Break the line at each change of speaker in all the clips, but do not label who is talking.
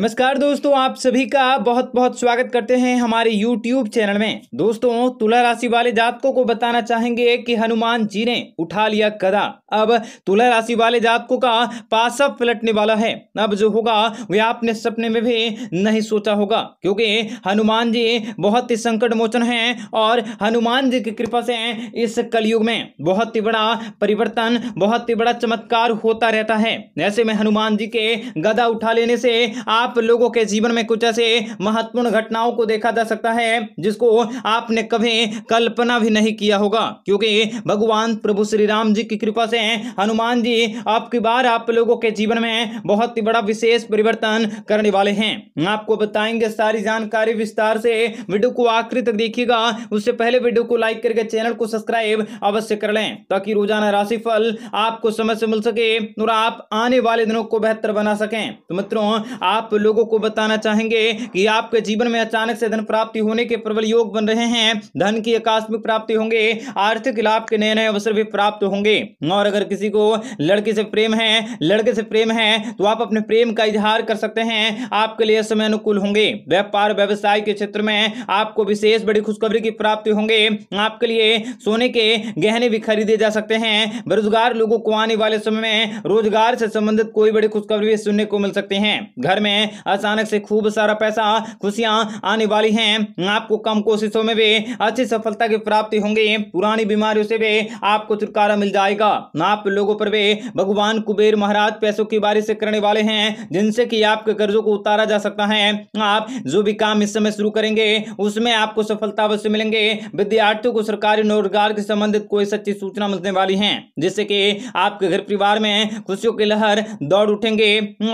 नमस्कार दोस्तों आप सभी का बहुत बहुत स्वागत करते हैं हमारे YouTube चैनल में दोस्तों तुला राशि वाले जातकों को बताना चाहेंगे कि हनुमान जी ने उठा लिया कदा अब तुला राशि वाले जातकों का पासा पलटने वाला है अब जो होगा वे आपने सपने में भी नहीं सोचा होगा क्योंकि हनुमान जी बहुत ही संकट मोचन है और हनुमान जी की कृपा से इस कलयुग में बहुत ही बड़ा परिवर्तन बहुत ही बड़ा चमत्कार होता रहता है ऐसे में हनुमान जी के गदा उठा लेने से आप आप लोगों के जीवन में कुछ ऐसे महत्वपूर्ण घटनाओं को देखा जा सकता है जिसको आपने कभी कल्पना भी नहीं किया होगा क्योंकि भगवान प्रभु श्री राम जी की कृपा से हनुमान जी आपकी बार आप लोगों के जीवन में बहुत ही बड़ा विशेष परिवर्तन करने वाले हैं आपको बताएंगे सारी जानकारी विस्तार से वीडियो को आखिरी तक देखिएगा उससे पहले वीडियो को लाइक करके चैनल को सब्सक्राइब अवश्य कर लें ताकि रोजाना राशि फल आपको समय से मिल सके और आप आने वाले दिनों को बेहतर बना सकें तो मित्रों आप लोगों को बताना चाहेंगे कि आपके जीवन में अचानक से धन प्राप्ति होने के प्रबल योग बन रहे हैं धन की अकास्मिक प्राप्ति होंगे आर्थिक लाभ के नए नए अवसर भी प्राप्त होंगे और अगर किसी को लड़के से प्रेम है लड़के से प्रेम है तो आप अपने प्रेम का इजहार कर सकते हैं आपके लिए समय अनुकूल होंगे व्यापार व्यवसाय के क्षेत्र में आपको विशेष बड़ी खुशखबरी की प्राप्ति होंगे आपके लिए सोने के गहने भी खरीदे जा सकते हैं बेरोजगार लोगों को आने वाले समय में रोजगार से संबंधित कोई बड़ी खुशखबरी भी सुनने को मिल सकते हैं घर में हैं अचानक से खूब सारा पैसा खुशियां आने वाली हैं आपको कम कोशिशों में भी अच्छी सफलता की प्राप्ति होंगे पुरानी बीमारियों से भी आपको छुटकारा मिल जाएगा आप लोगों पर भी भगवान कुबेर महाराज पैसों की बारिश करने वाले हैं जिनसे की आपके कर्जों को उतारा जा सकता है आप जो भी काम इस समय शुरू करेंगे उसमें आपको सफलता अवश्य मिलेंगे विद्यार्थियों को सरकारी रोजगार के संबंधित कोई सच्ची सूचना मिलने वाली है जिससे कि आपके घर परिवार में खुशियों की लहर दौड़ उठेंगे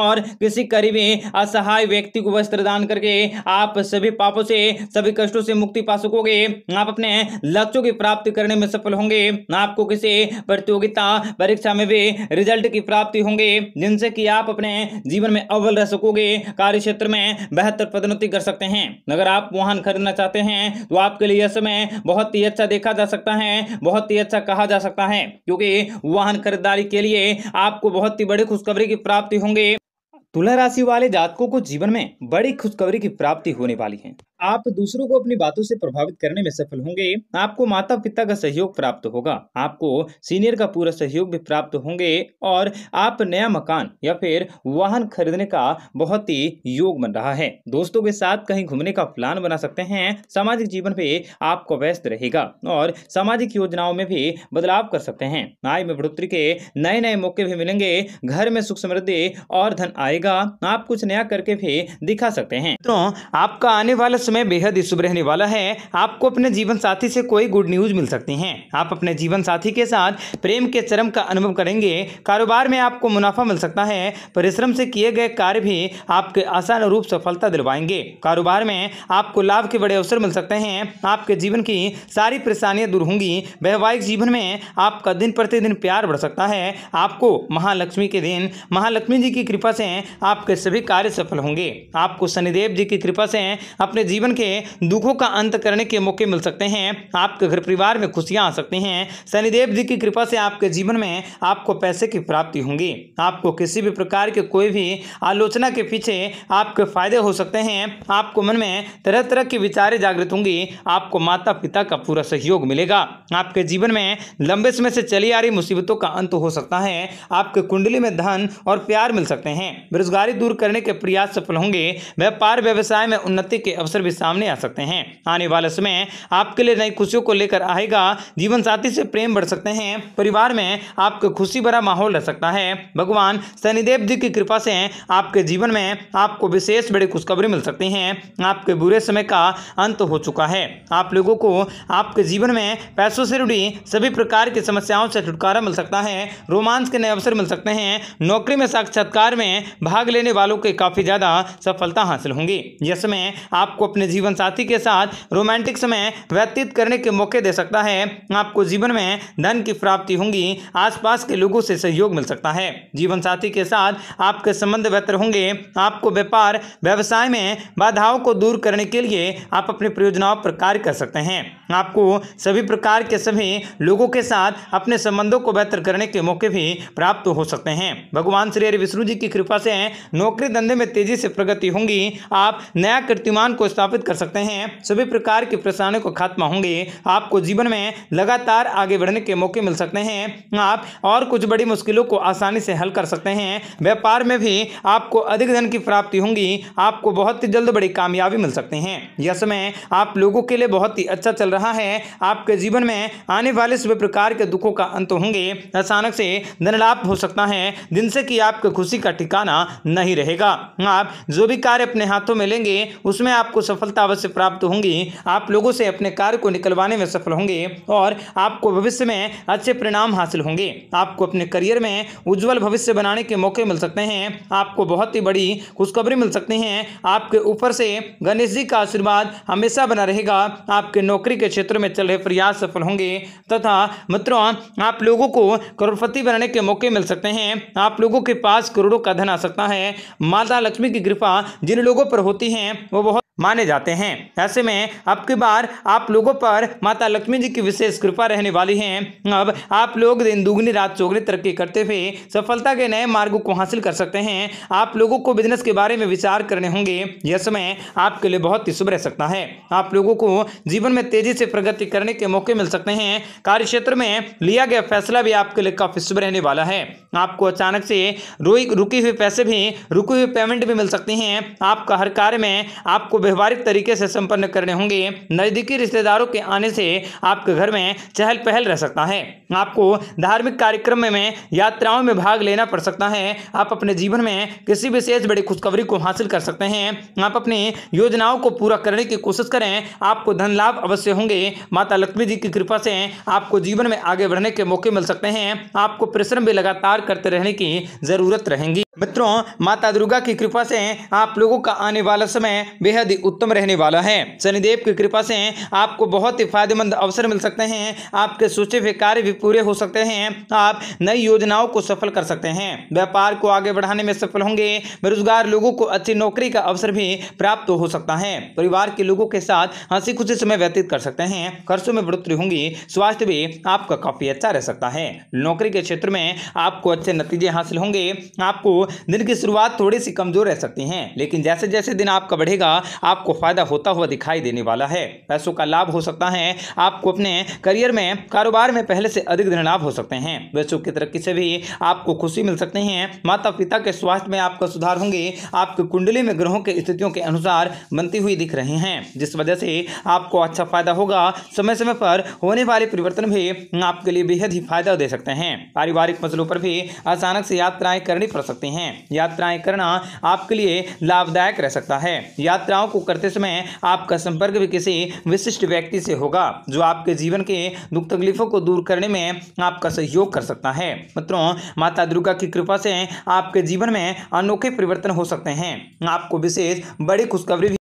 और किसी करीबी असहाय व्यक्ति को वस्त्र दान करके आप सभी पापों से सभी कष्टों से मुक्ति पा सकोगे आप अपने लक्ष्यों की प्राप्ति करने में सफल होंगे आपको किसी प्रतियोगिता परीक्षा में भी रिजल्ट की प्राप्ति होंगे जिनसे कि आप अपने जीवन में अव्वल रह सकोगे कार्य क्षेत्र में बेहतर पदोन्नति कर सकते हैं अगर आप वाहन खरीदना चाहते हैं तो आपके लिए यह समय बहुत ही अच्छा देखा जा सकता है बहुत ही अच्छा कहा जा सकता है क्योंकि वाहन खरीदारी के लिए आपको बहुत ही बड़ी खुशखबरी की प्राप्ति होंगे तुला राशि वाले जातकों को जीवन में बड़ी खुशखबरी की प्राप्ति होने वाली है आप दूसरों को अपनी बातों से प्रभावित करने में सफल होंगे आपको माता पिता का सहयोग प्राप्त होगा आपको सीनियर का पूरा सहयोग भी प्राप्त होंगे और आप नया मकान या फिर वाहन खरीदने का बहुत ही योग बन रहा है दोस्तों के साथ कहीं घूमने का प्लान बना सकते हैं सामाजिक जीवन पे आपको व्यस्त रहेगा और सामाजिक योजनाओं में भी बदलाव कर सकते हैं आय में बढ़ोतरी के नए नए मौके भी मिलेंगे घर में सुख समृद्धि और धन आएगा आप कुछ नया करके भी दिखा सकते हैं तो आपका आने वाला समय बेहद ही शुभ रहने वाला है आपको अपने जीवन साथी से कोई गुड न्यूज मिल सकती है आप अपने जीवन साथी के साथ प्रेम के चरम का अनुभव करेंगे कारोबार में आपको मुनाफा मिल सकता है परिश्रम से किए गए कार्य भी आपके आसान रूप सफलता दिलवाएंगे कारोबार में आपको लाभ के बड़े अवसर मिल सकते हैं आपके जीवन की सारी परेशानियां दूर होंगी वैवाहिक जीवन में आपका दिन प्रतिदिन प्यार बढ़ सकता है आपको महालक्ष्मी के दिन महालक्ष्मी जी की कृपा से आपके सभी कार्य सफल होंगे आपको शनिदेव जी की कृपा से अपने जीवन जीवन के दुखों का अंत करने के मौके मिल सकते हैं आपके घर परिवार में खुशियां आ सकती हैं शनिदेव जी की कृपा से आपके जीवन में आपको पैसे की प्राप्ति होंगी आपको किसी भी प्रकार के कोई भी आलोचना के पीछे आपके फायदे हो सकते हैं आपको मन में तरह तरह के विचारें जागृत होंगी आपको माता पिता का पूरा सहयोग मिलेगा आपके जीवन में लंबे समय से चली आ रही मुसीबतों का अंत हो सकता है आपके कुंडली में धन और प्यार मिल सकते हैं बेरोजगारी दूर करने के प्रयास सफल होंगे व्यापार व्यवसाय में उन्नति के अवसर भी सामने आ सकते हैं आने वाले समय आपके लिए नई खुशियों को लेकर आएगा जीवन साथी से प्रेम बढ़ सकते हैं परिवार में आपका खुशी भरा माहौल रह सकता है भगवान शनिदेव जी की कृपा से आपके जीवन में आपको विशेष बड़ी खुशखबरी मिल सकती है आपके बुरे समय का अंत हो चुका है आप लोगों को आपके जीवन में पैसों से जुड़ी सभी प्रकार की समस्याओं से छुटकारा मिल सकता है रोमांस के नए अवसर मिल सकते हैं नौकरी में साक्षात्कार में भाग लेने वालों के काफ़ी ज़्यादा सफलता हासिल होंगी जिसमें आपको अपने जीवन साथी के साथ रोमांटिक समय व्यतीत करने के मौके दे सकता है आपको जीवन में धन की प्राप्ति होंगी आसपास के लोगों से सहयोग मिल सकता है जीवन साथी के साथ आपके संबंध बेहतर होंगे आपको व्यापार व्यवसाय में बाधाओं को दूर करने के लिए आप अपनी परियोजनाओं पर कार्य कर सकते हैं आपको सभी प्रकार के सभी लोगों के साथ अपने संबंधों को बेहतर करने के मौके भी प्राप्त हो सकते हैं भगवान श्री हरि विष्णु जी की कृपा से नौकरी धंधे में तेजी से प्रगति होंगी आप नया कीर्तिमान को स्थापित स्थापित कर सकते हैं सभी प्रकार की परेशानियों को खात्मा होंगे आपको जीवन में लगातार आगे बढ़ने के मौके मिल सकते हैं आप और कुछ बड़ी मुश्किलों को आसानी से हल कर सकते हैं व्यापार में भी आपको अधिक धन की प्राप्ति होंगी आपको बहुत ही जल्द बड़ी कामयाबी मिल सकते हैं यह समय आप लोगों के लिए बहुत ही अच्छा चल रहा है आपके जीवन में आने वाले सभी प्रकार के दुखों का अंत होंगे अचानक से धन लाभ हो सकता है जिनसे कि आपकी खुशी का ठिकाना नहीं रहेगा आप जो भी कार्य अपने हाथों में लेंगे उसमें आपको सफलता अवश्य प्राप्त होंगी आप लोगों से अपने कार्य को निकलवाने में सफल होंगे और आपको भविष्य में अच्छे परिणाम हासिल होंगे आपको अपने करियर में उज्जवल भविष्य बनाने के मौके मिल सकते हैं आपको बहुत ही बड़ी खुशखबरी मिल सकती है आपके ऊपर से गणेश जी का आशीर्वाद हमेशा बना रहेगा आपके नौकरी के क्षेत्र में चल रहे प्रयास सफल होंगे तथा मित्रों आप लोगों को करोड़पति बनाने के मौके मिल सकते हैं आप लोगों के पास करोड़ों का धन आ सकता है माता लक्ष्मी की कृपा जिन लोगों पर होती है वो बहुत माने जाते हैं ऐसे में अब की बार आप लोगों पर माता लक्ष्मी जी की विशेष कृपा रहने वाली है अब आप लोग दिन दुगनी रात चौगनी तरक्की करते हुए सफलता के नए मार्गों को हासिल कर सकते हैं आप लोगों को बिजनेस के बारे में विचार करने होंगे यह समय आपके लिए बहुत ही शुभ रह सकता है आप लोगों को जीवन में तेजी से प्रगति करने के मौके मिल सकते हैं कार्य क्षेत्र में लिया गया फैसला भी आपके लिए काफी शुभ रहने वाला है आपको अचानक से रुकी हुई पैसे भी रुकी हुई पेमेंट भी मिल सकती है आपका हर कार्य में आपको व्यवहारिक तरीके से संपन्न करने होंगे नज़दीकी रिश्तेदारों के आने से आपके घर में चहल पहल रह सकता है आपको धार्मिक कार्यक्रम में यात्राओं में भाग लेना पड़ सकता है आप अपने जीवन में किसी विशेष बड़ी खुशखबरी को हासिल कर सकते हैं आप अपनी योजनाओं को पूरा करने की कोशिश करें आपको धन लाभ अवश्य होंगे माता लक्ष्मी जी की कृपा से आपको जीवन में आगे बढ़ने के मौके मिल सकते हैं आपको परिश्रम भी लगातार करते रहने की ज़रूरत रहेंगी मित्रों माता दुर्गा की कृपा से आप लोगों का आने वाला समय बेहद ही उत्तम रहने वाला है शनिदेव की कृपा से आपको बहुत ही फायदेमंद अवसर मिल सकते हैं आपके सोचे हुए कार्य भी पूरे हो सकते हैं आप नई योजनाओं को सफल कर सकते हैं व्यापार को आगे बढ़ाने में सफल होंगे बेरोजगार लोगों को अच्छी नौकरी का अवसर भी प्राप्त हो सकता है परिवार के लोगों के साथ हंसी खुशी समय व्यतीत कर सकते हैं खर्चों में बढ़ोतरी होंगी स्वास्थ्य भी आपका काफी अच्छा रह सकता है नौकरी के क्षेत्र में आपको अच्छे नतीजे हासिल होंगे आपको दिन की शुरुआत थोड़ी सी कमजोर रह सकती है लेकिन जैसे जैसे दिन आपका बढ़ेगा आपको फायदा होता हुआ दिखाई देने वाला है पैसों का लाभ हो सकता है आपको अपने करियर में कारोबार में पहले से अधिक धन लाभ हो सकते हैं बच्चों की तरक्की से भी आपको खुशी मिल सकती है माता पिता के स्वास्थ्य में आपका सुधार होंगे आपकी कुंडली में ग्रहों की स्थितियों के अनुसार बनती हुई दिख रहे हैं जिस वजह से आपको अच्छा फायदा होगा समय समय पर होने वाले परिवर्तन भी आपके लिए बेहद ही फायदा दे सकते हैं पारिवारिक मसलों पर भी अचानक से यात्राएं करनी पड़ सकती हैं हैं यात्राएं करना आपके लिए लाभदायक रह सकता है यात्राओं को करते समय आपका संपर्क भी किसी विशिष्ट व्यक्ति से होगा जो आपके जीवन के दुख तकलीफों को दूर करने में आपका सहयोग कर सकता है मित्रों माता दुर्गा की कृपा से आपके जीवन में अनोखे परिवर्तन हो सकते हैं आपको विशेष बड़ी खुशखबरी